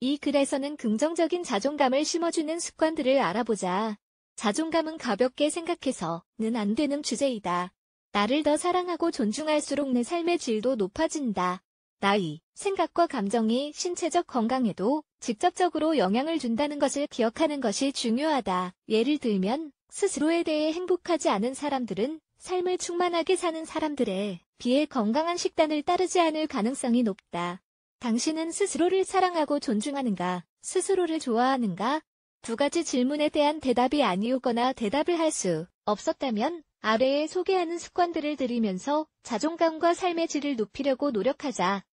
이 글에서는 긍정적인 자존감을 심어주는 습관들을 알아보자. 자존감은 가볍게 생각해서는 안 되는 주제이다. 나를 더 사랑하고 존중할수록 내 삶의 질도 높아진다. 나이, 생각과 감정이 신체적 건강에도 직접적으로 영향을 준다는 것을 기억하는 것이 중요하다. 예를 들면, 스스로에 대해 행복하지 않은 사람들은 삶을 충만하게 사는 사람들에 비해 건강한 식단을 따르지 않을 가능성이 높다. 당신은 스스로를 사랑하고 존중하는가, 스스로를 좋아하는가? 두 가지 질문에 대한 대답이 아니었거나 대답을 할 수 없었다면 아래에 소개하는 습관들을 들이면서 자존감과 삶의 질을 높이려고 노력하자.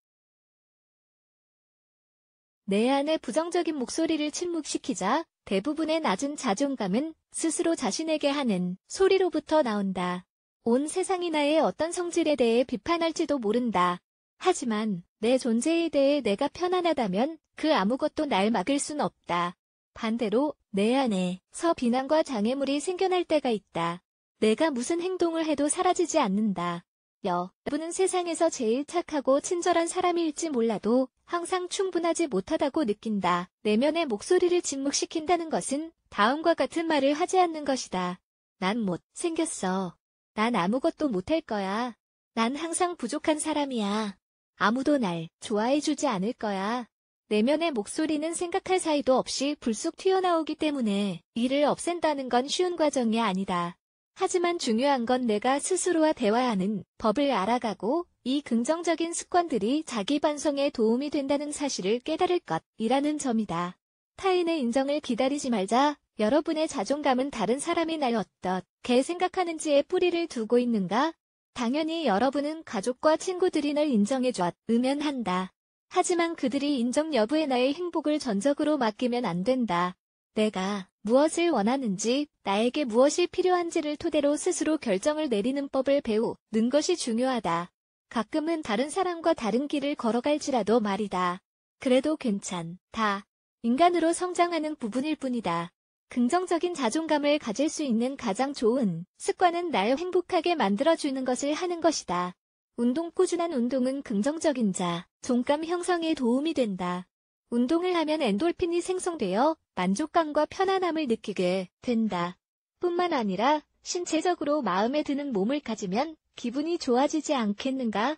내안에 부정적인 목소리를 침묵시키자 대부분의 낮은 자존감은 스스로 자신에게 하는 소리로부터 나온다. 온 세상이 나의 어떤 성질에 대해 비판할지도 모른다. 하지만 내 존재에 대해 내가 편안하다면 그 아무것도 날 막을 순 없다. 반대로 내 안에 서 비난과 장애물이 생겨날 때가 있다. 내가 무슨 행동을 해도 사라지지 않는다. 여러분은 세상에서 제일 착하고 친절한 사람일지 몰라도 항상 충분하지 못하다고 느낀다. 내면의 목소리를 진묵시킨다는 것은 다음과 같은 말을 하지 않는 것이다. 난 못 생겼어. 난 아무것도 못할 거야. 난 항상 부족한 사람이야. 아무도 날 좋아해주지 않을 거야. 내면의 목소리는 생각할 사이도 없이 불쑥 튀어나오기 때문에 이를 없앤다는 건 쉬운 과정이 아니다. 하지만 중요한 건 내가 스스로와 대화하는 법을 알아가고 이 긍정적인 습관들이 자기 반성에 도움이 된다는 사실을 깨달을 것이라는 점이다. 타인의 인정을 기다리지 말자. 여러분의 자존감은 다른 사람이 날 어떻게 생각하는지에 뿌리를 두고 있는가? 당연히 여러분은 가족과 친구들이 날인정해줬 으면 한다. 하지만 그들이 인정 여부에 나의 행복을 전적으로 맡기면 안 된다. 내가 무엇을 원하는지, 나에게 무엇이 필요한지를 토대로 스스로 결정을 내리는 법을 배우는 것이 중요하다. 가끔은 다른 사람과 다른 길을 걸어갈지라도 말이다. 그래도 괜찮다. 인간으로 성장하는 부분일 뿐이다. 긍정적인 자존감을 가질 수 있는 가장 좋은 습관은 날 행복하게 만들어주는 것을 하는 것이다. 운동 꾸준한 운동은 긍정적인 자, 존감 형성에 도움이 된다. 운동을 하면 엔돌핀이 생성되어 만족감과 편안함을 느끼게 된다. 뿐만 아니라 신체적으로 마음에 드는 몸을 가지면 기분이 좋아지지 않겠는가?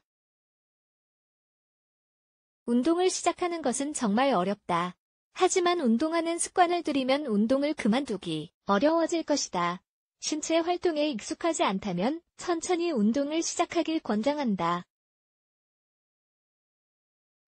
운동을 시작하는 것은 정말 어렵다. 하지만 운동하는 습관을 들이면 운동을 그만두기 어려워질 것이다. 신체 활동에 익숙하지 않다면 천천히 운동을 시작하길 권장한다.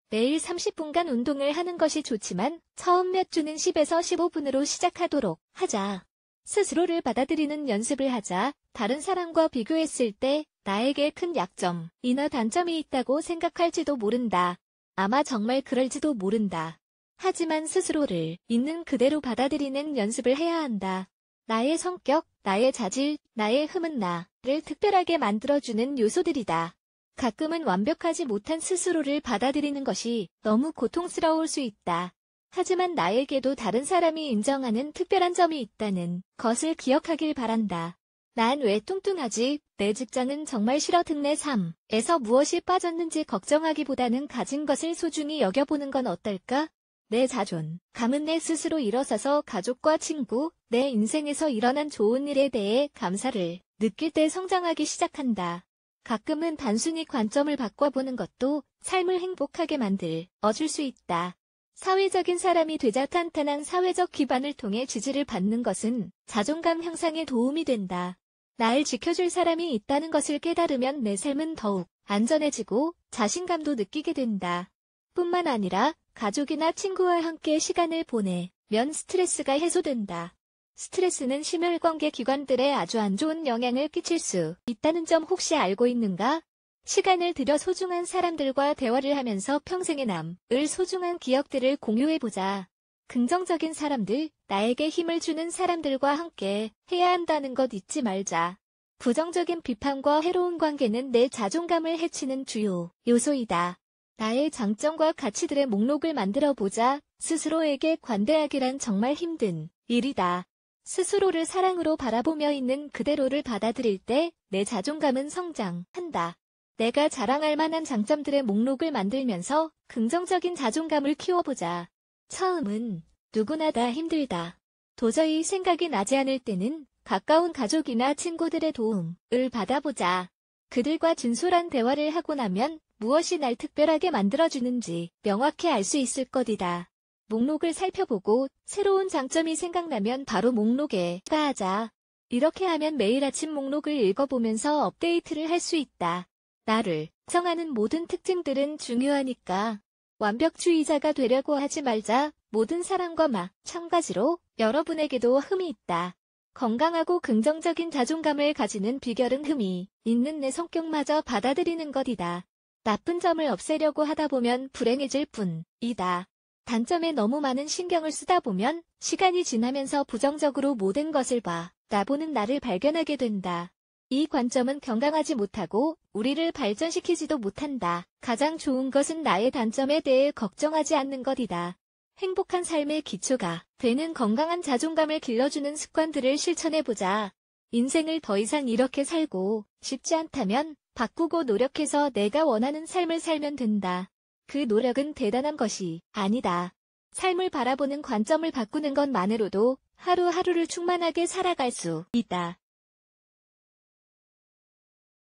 매일 30분간 운동을 하는 것이 좋지만 처음 몇 주는 10에서 15분으로 시작하도록 하자. 스스로를 받아들이는 연습을 하자 다른 사람과 비교했을 때 나에게 큰 약점이나 단점이 있다고 생각할지도 모른다. 아마 정말 그럴지도 모른다. 하지만 스스로를 있는 그대로 받아들이는 연습을 해야 한다. 나의 성격, 나의 자질, 나의 흠은 나를 특별하게 만들어주는 요소들이다. 가끔은 완벽하지 못한 스스로를 받아들이는 것이 너무 고통스러울 수 있다. 하지만 나에게도 다른 사람이 인정하는 특별한 점이 있다는 것을 기억하길 바란다. 난 왜 뚱뚱하지? 내 직장은 정말 싫어 등 내 삶에서 무엇이 빠졌는지 걱정하기보다는 가진 것을 소중히 여겨보는 건 어떨까? 내 자존, 감은 내 스스로 일어서서 가족과 친구, 내 인생에서 일어난 좋은 일에 대해 감사를 느낄 때 성장하기 시작한다. 가끔은 단순히 관점을 바꿔보는 것도 삶을 행복하게 만들, 어줄 수 있다. 사회적인 사람이 되자 탄탄한 사회적 기반을 통해 지지를 받는 것은 자존감 향상에 도움이 된다. 날 지켜줄 사람이 있다는 것을 깨달으면 내 삶은 더욱 안전해지고 자신감도 느끼게 된다. 뿐만 아니라 가족이나 친구와 함께 시간을 보내면 스트레스가 해소된다. 스트레스는 심혈관계 기관들에 아주 안 좋은 영향을 끼칠 수 있다는 점 혹시 알고 있는가? 시간을 들여 소중한 사람들과 대화를 하면서 평생의 남을 소중한 기억들을 공유해보자. 긍정적인 사람들, 나에게 힘을 주는 사람들과 함께 해야 한다는 것 잊지 말자. 부정적인 비판과 해로운 관계는 내 자존감을 해치는 주요 요소이다. 나의 장점과 가치들의 목록을 만들어 보자. 스스로에게 관대하기란 정말 힘든 일이다. 스스로를 사랑으로 바라보며 있는 그대로를 받아들일 때 내 자존감은 성장한다. 내가 자랑할 만한 장점들의 목록을 만들면서 긍정적인 자존감을 키워보자. 처음은 누구나 다 힘들다. 도저히 생각이 나지 않을 때는 가까운 가족이나 친구들의 도움을 받아보자. 그들과 진솔한 대화를 하고 나면 무엇이 날 특별하게 만들어주는지 명확히 알 수 있을 것이다. 목록을 살펴보고 새로운 장점이 생각나면 바로 목록에 추가하자. 이렇게 하면 매일 아침 목록을 읽어보면서 업데이트를 할 수 있다. 나를 성하는 모든 특징들은 중요하니까 완벽주의자가 되려고 하지 말자. 모든 사람과 마참가지로 여러분에게도 흠이 있다. 건강하고 긍정적인 자존감을 가지는 비결은 흠이 있는 내 성격마저 받아들이는 것이다. 나쁜 점을 없애려고 하다 보면 불행해질 뿐이다. 단점에 너무 많은 신경을 쓰다 보면 시간이 지나면서 부정적으로 모든 것을 봐 나보는 나를 발견하게 된다. 이 관점은 건강하지 못하고 우리를 발전시키지도 못한다. 가장 좋은 것은 나의 단점에 대해 걱정하지 않는 것이다. 행복한 삶의 기초가 되는 건강한 자존감을 길러주는 습관들을 실천해보자. 인생을 더 이상 이렇게 살고 싶지 않다면 바꾸고 노력해서 내가 원하는 삶을 살면 된다. 그 노력은 대단한 것이 아니다. 삶을 바라보는 관점을 바꾸는 것만으로도 하루하루를 충만하게 살아갈 수 있다.